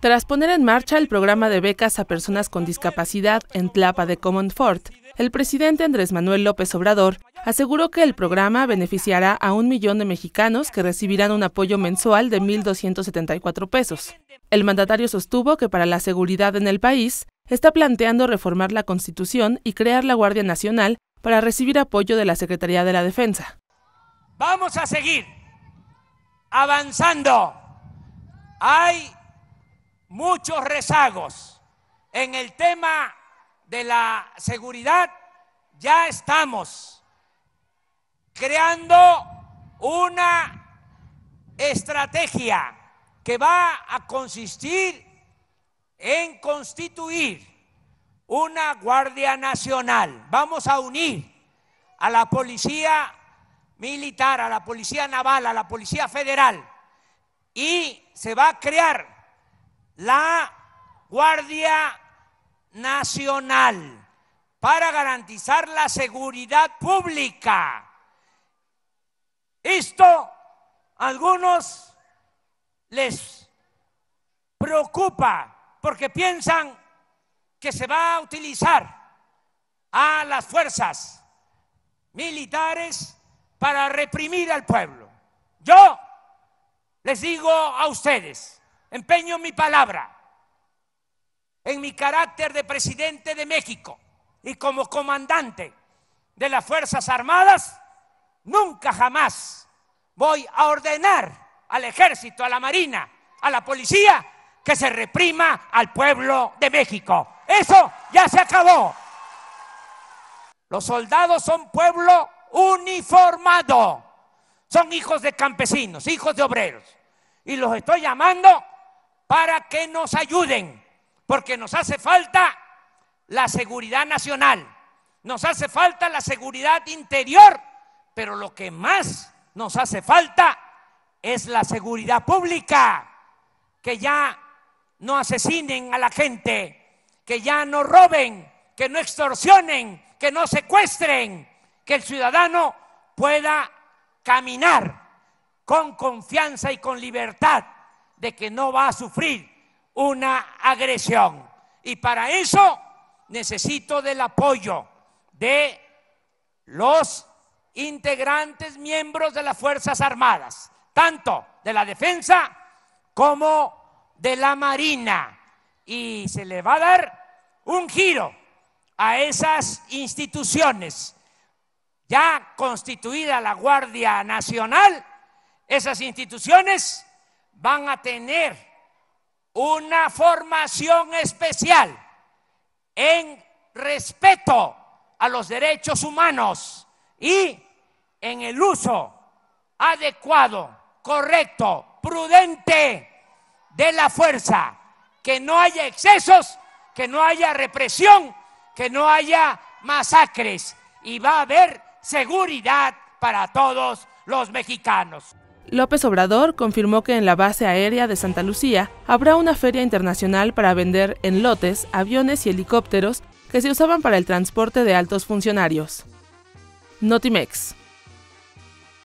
Tras poner en marcha el programa de becas a personas con discapacidad en Tlapa de Comonfort, el presidente Andrés Manuel López Obrador aseguró que el programa beneficiará a un millón de mexicanos que recibirán un apoyo mensual de 1.274 pesos. El mandatario sostuvo que para la seguridad en el país está planteando reformar la Constitución y crear la Guardia Nacional para recibir apoyo de la Secretaría de la Defensa. Vamos a seguir avanzando. Hay muchos rezagos. En el tema de la seguridad ya estamos creando una estrategia que va a consistir en constituir una Guardia Nacional. Vamos a unir a la Policía Militar, a la Policía Naval, a la Policía Federal y se va a crear la Guardia Nacional para garantizar la seguridad pública. Esto a algunos les preocupa porque piensan que se va a utilizar a las fuerzas militares para reprimir al pueblo. Yo les digo a ustedes, empeño mi palabra, en mi carácter de presidente de México y como comandante de las Fuerzas Armadas, nunca jamás voy a ordenar al ejército, a la marina, a la policía que se reprima al pueblo de México. Eso ya se acabó. Los soldados son pueblo uniformado. Son hijos de campesinos, hijos de obreros. Y los estoy llamando para que nos ayuden, porque nos hace falta la seguridad nacional, nos hace falta la seguridad interior, pero lo que más nos hace falta es la seguridad pública, que ya no asesinen a la gente, que ya no roben, que no extorsionen, que no secuestren, que el ciudadano pueda caminar con confianza y con libertad de que no va a sufrir una agresión. Y para eso necesito del apoyo de los integrantes miembros de las Fuerzas Armadas, tanto de la defensa como de la Marina. Y se le va a dar un giro a esas instituciones. Ya constituida la Guardia Nacional, esas instituciones van a tener una formación especial en respeto a los derechos humanos y en el uso adecuado, correcto, prudente de la fuerza, que no haya excesos, que no haya represión, que no haya masacres y va a haber seguridad para todos los mexicanos. López Obrador confirmó que en la base aérea de Santa Lucía habrá una feria internacional para vender en lotes aviones y helicópteros que se usaban para el transporte de altos funcionarios. Notimex.